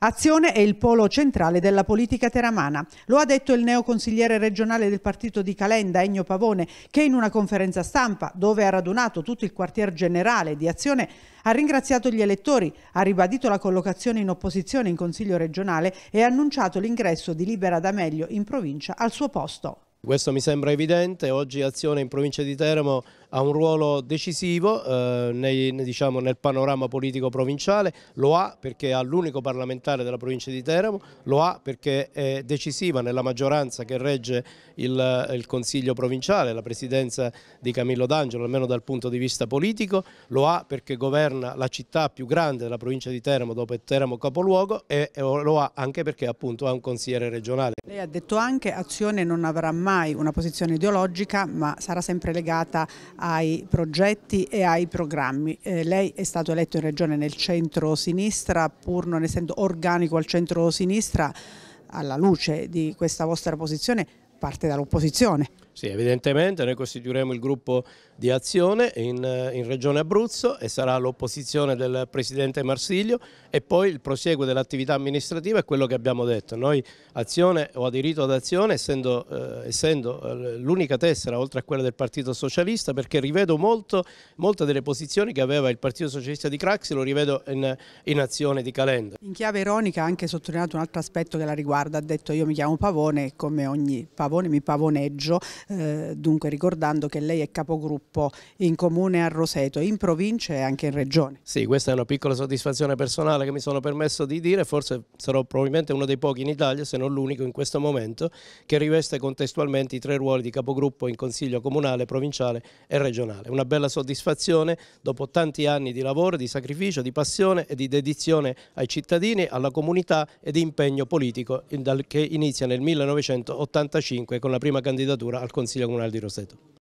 Azione è il polo centrale della politica teramana. Lo ha detto il neoconsigliere regionale del partito di Calenda, Ennio Pavone, che in una conferenza stampa, dove ha radunato tutto il quartier generale di Azione, ha ringraziato gli elettori, ha ribadito la collocazione in opposizione in Consiglio regionale e ha annunciato l'ingresso di Libera D'Amelio in provincia al suo posto. Questo mi sembra evidente, oggi Azione in provincia di Teramo ha un ruolo decisivo eh, nei, diciamo, nel panorama politico provinciale, lo ha perché è l'unico parlamentare della provincia di Teramo, lo ha perché è decisiva nella maggioranza che regge il, il Consiglio provinciale, la presidenza di Camillo D'Angelo, almeno dal punto di vista politico, lo ha perché governa la città più grande della provincia di Teramo dopo il Teramo capoluogo e, e lo ha anche perché appunto ha un consigliere regionale. Lei ha detto anche che Azione non avrà mai mai una posizione ideologica ma sarà sempre legata ai progetti e ai programmi. Eh, lei è stato eletto in regione nel centro-sinistra pur non essendo organico al centro-sinistra alla luce di questa vostra posizione parte dall'opposizione. Sì, evidentemente noi costituiremo il gruppo di azione in, in, Regione Abruzzo e sarà l'opposizione del Presidente Marsiglio e poi il prosieguo dell'attività amministrativa è quello che abbiamo detto. Noi azione o aderito ad azione essendo, eh, essendo eh, l'unica tessera oltre a quella del Partito Socialista perché rivedo molto, molte delle posizioni che aveva il Partito Socialista di Craxi lo rivedo in, in azione di Calenda. In chiave ironica ha anche sottolineato un altro aspetto che la riguarda, ha detto io mi chiamo Pavone e come ogni Pavone mi pavoneggio eh, dunque ricordando che lei è capogruppo in comune a Roseto, in provincia e anche in regione. Sì, questa è una piccola soddisfazione personale che mi sono permesso di dire, forse sarò probabilmente uno dei pochi in Italia, se non l'unico in questo momento, che riveste contestualmente i tre ruoli di capogruppo in consiglio comunale, provinciale e regionale. Una bella soddisfazione dopo tanti anni di lavoro, di sacrificio, di passione e di dedizione ai cittadini, alla comunità e di impegno politico che inizia nel 1985 con la prima candidatura al Consiglio Consiglio Comunale di Roseto.